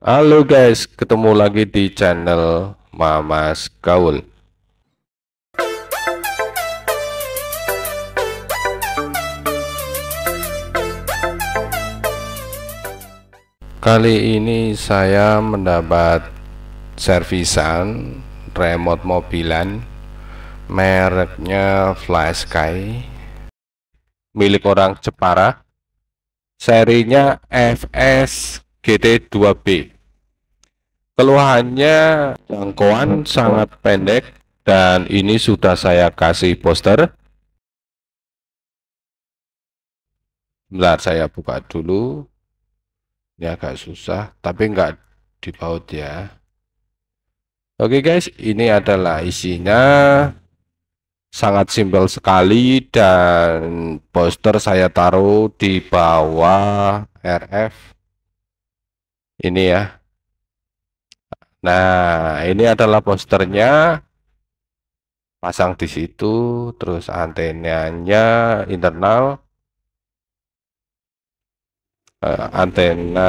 Halo guys, ketemu lagi di channel Mamas Gaul. Kali ini saya mendapat servisan remote mobilan mereknya Flysky milik orang Jepara serinya FS GT2B. Keluhannya jangkauan sangat pendek dan ini sudah saya kasih poster. Bentar saya buka dulu. Ini agak susah, tapi nggak dibaut ya. Oke guys, ini adalah isinya sangat simpel sekali dan poster saya taruh di bawah RF ini ya nah ini adalah posternya pasang di situ terus antenanya internal uh, antena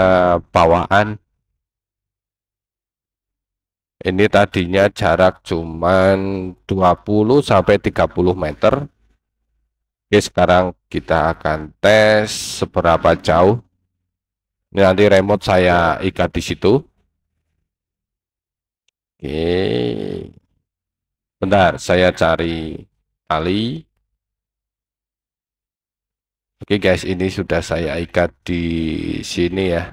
bawaan ini tadinya jarak cuman 20 sampai 30 meter Oke sekarang kita akan tes seberapa jauh Ya, nanti remote saya ikat di situ oke bentar saya cari tali oke guys ini sudah saya ikat di sini ya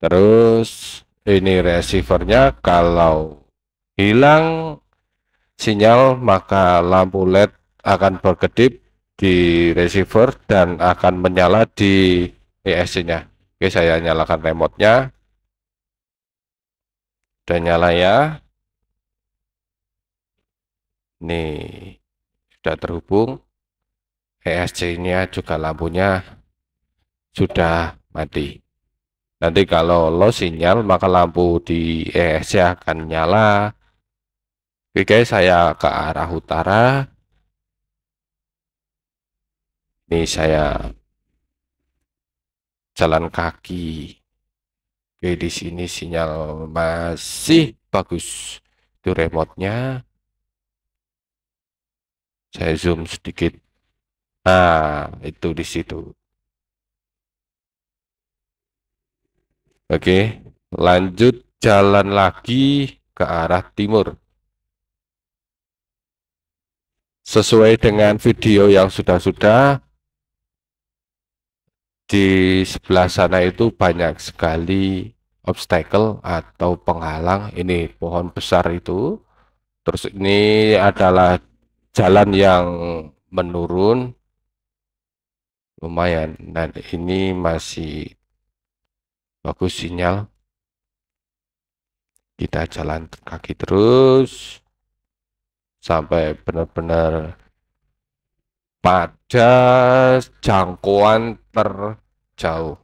terus ini receivernya kalau hilang sinyal maka lampu LED akan berkedip di receiver dan akan menyala di ESC-nya. Oke, saya nyalakan remote-nya. sudah nyala ya. Nih, sudah terhubung. ESC-nya juga lampunya sudah mati. Nanti kalau low sinyal, maka lampu di ESC akan nyala. Oke guys, saya ke arah utara. Ini saya jalan kaki. Oke, di sini sinyal masih bagus. Itu remote-nya. Saya zoom sedikit. Nah, itu di situ. Oke, lanjut jalan lagi ke arah timur. Sesuai dengan video yang sudah-sudah, di sebelah sana itu banyak sekali obstacle atau penghalang ini pohon besar itu terus ini adalah jalan yang menurun lumayan dan ini masih bagus sinyal kita jalan kaki terus sampai benar-benar pada jangkauan ter Ciao.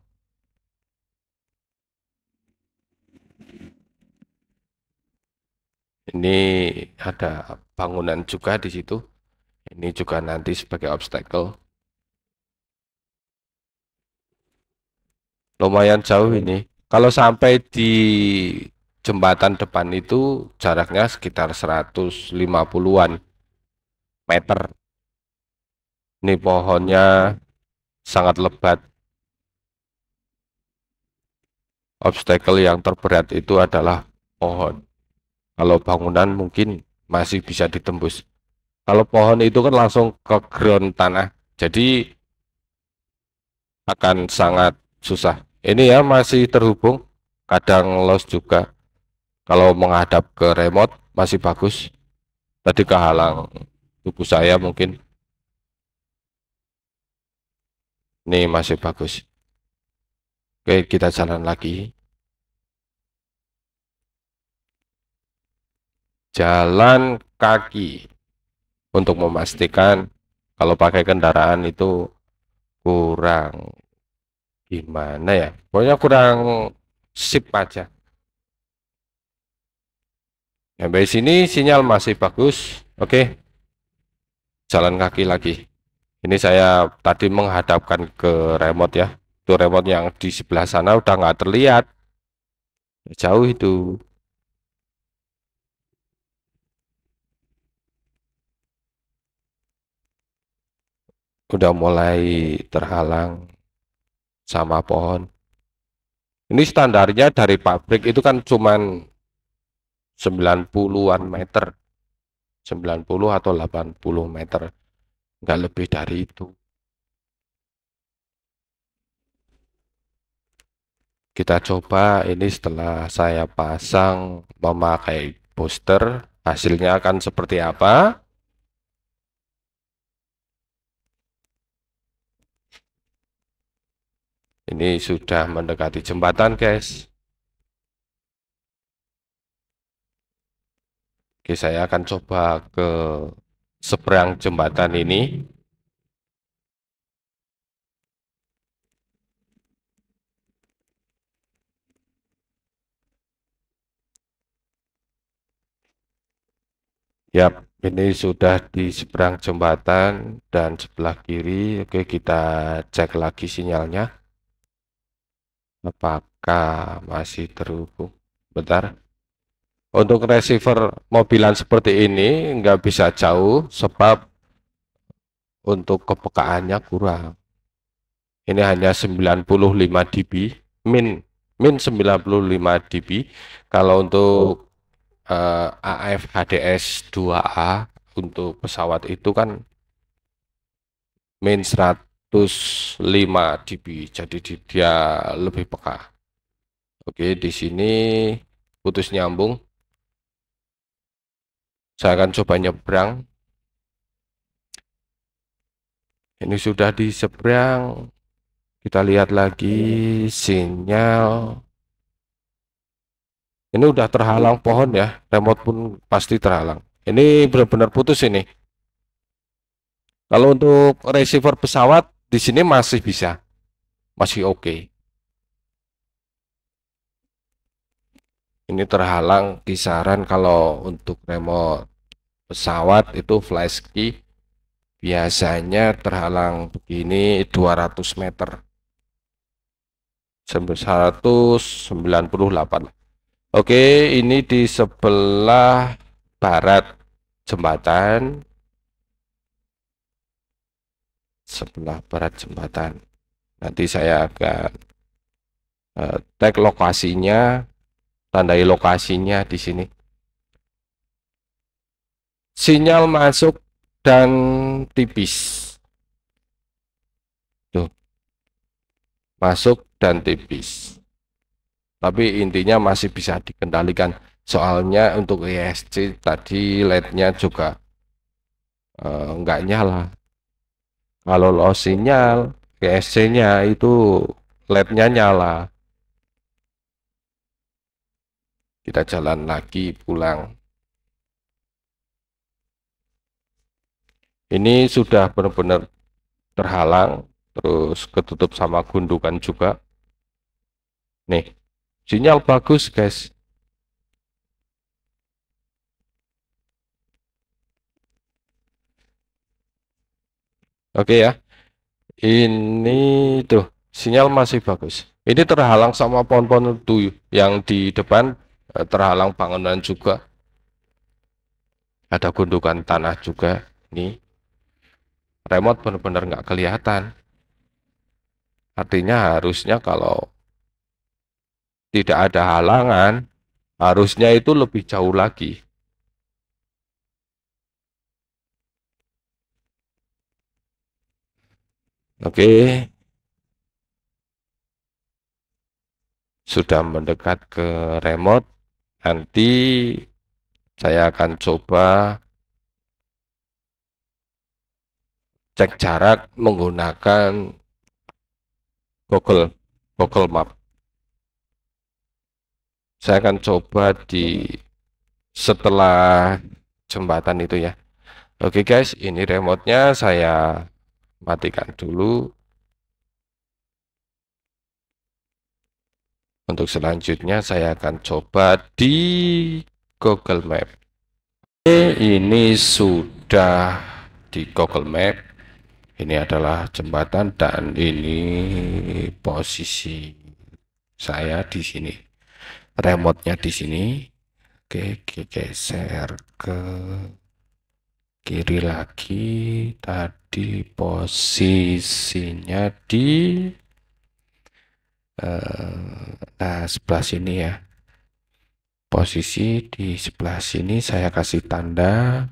Ini ada bangunan juga di situ. Ini juga nanti sebagai obstacle. Lumayan jauh ini. Kalau sampai di jembatan depan itu jaraknya sekitar 150-an meter. Ini pohonnya sangat lebat obstacle yang terberat itu adalah pohon. Kalau bangunan mungkin masih bisa ditembus. Kalau pohon itu kan langsung ke ground tanah, jadi akan sangat susah. Ini ya masih terhubung, kadang loss juga. Kalau menghadap ke remote masih bagus. Tadi kehalang tubuh saya mungkin. Ini masih bagus. Oke, kita jalan lagi. Jalan kaki untuk memastikan kalau pakai kendaraan itu kurang gimana ya? Pokoknya kurang sip aja. Sampai sini sinyal masih bagus. Oke. Jalan kaki lagi. Ini saya tadi menghadapkan ke remote ya. Doraemon yang di sebelah sana udah nggak terlihat jauh itu udah mulai terhalang sama pohon ini standarnya dari pabrik itu kan cuman 90-an meter 90 atau 80 meter nggak lebih dari itu kita coba ini setelah saya pasang memakai booster hasilnya akan seperti apa ini sudah mendekati jembatan guys Oke saya akan coba ke seberang jembatan ini Ya, ini sudah di seberang jembatan dan sebelah kiri. Oke, kita cek lagi sinyalnya. Apakah masih terhubung? Bentar. Untuk receiver mobilan seperti ini nggak bisa jauh sebab untuk kepekaannya kurang. Ini hanya 95 dB, min min 95 dB. Kalau untuk uh, eh, HDS 2A untuk pesawat itu kan main 105 dB jadi dia lebih peka Oke di sini putus nyambung saya akan coba nyebrang ini sudah di seberang kita lihat lagi sinyal ini udah terhalang pohon ya remote pun pasti terhalang ini benar-benar putus ini kalau untuk receiver pesawat di sini masih bisa masih oke okay. ini terhalang kisaran kalau untuk remote pesawat itu flash key biasanya terhalang begini 200 meter sebesar 198 Oke, ini di sebelah barat jembatan. Sebelah barat jembatan. Nanti saya akan uh, tag lokasinya, tandai lokasinya di sini. Sinyal masuk dan tipis. Tuh. Masuk dan tipis tapi intinya masih bisa dikendalikan soalnya untuk ESC tadi LED-nya juga uh, nyala kalau low sinyal ESC-nya itu LED-nya nyala kita jalan lagi pulang ini sudah benar-benar terhalang terus ketutup sama gundukan juga nih Sinyal bagus, guys. Oke ya. Ini tuh sinyal masih bagus. Ini terhalang sama pohon-pohon itu yang di depan eh, terhalang bangunan juga. Ada gundukan tanah juga nih. Remote benar-benar nggak kelihatan. Artinya harusnya kalau tidak ada halangan, harusnya itu lebih jauh lagi. Oke. Sudah mendekat ke remote. Nanti saya akan coba cek jarak menggunakan Google Google Map saya akan coba di setelah jembatan itu ya Oke guys ini remote-nya saya matikan dulu Untuk selanjutnya saya akan coba di Google Map. Oke, ini sudah di Google Map. Ini adalah jembatan dan ini posisi saya di sini remote-nya di sini. Oke, geser ke kiri lagi. Tadi posisinya di eh, nah sebelah sini ya. Posisi di sebelah sini saya kasih tanda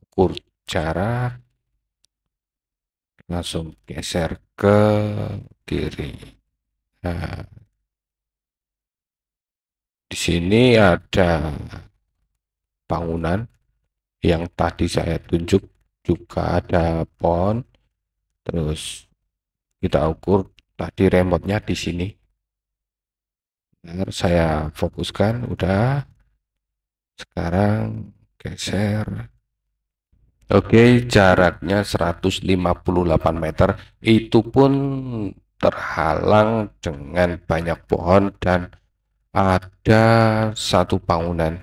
ukur jarak langsung geser ke kiri. Nah, di sini ada bangunan yang tadi saya tunjuk juga ada pohon. Terus kita ukur tadi remote di sini. Benar, saya fokuskan udah. Sekarang geser Oke, okay, jaraknya 158 meter. Itu pun terhalang dengan banyak pohon dan ada satu bangunan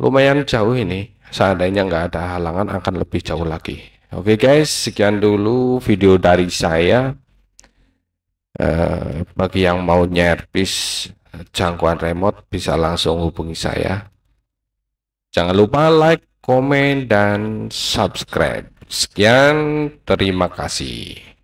lumayan jauh ini seandainya nggak ada halangan akan lebih jauh lagi oke okay guys sekian dulu video dari saya uh, bagi yang mau nyerpis eh, jangkauan remote bisa langsung hubungi saya jangan lupa like komen dan subscribe sekian terima kasih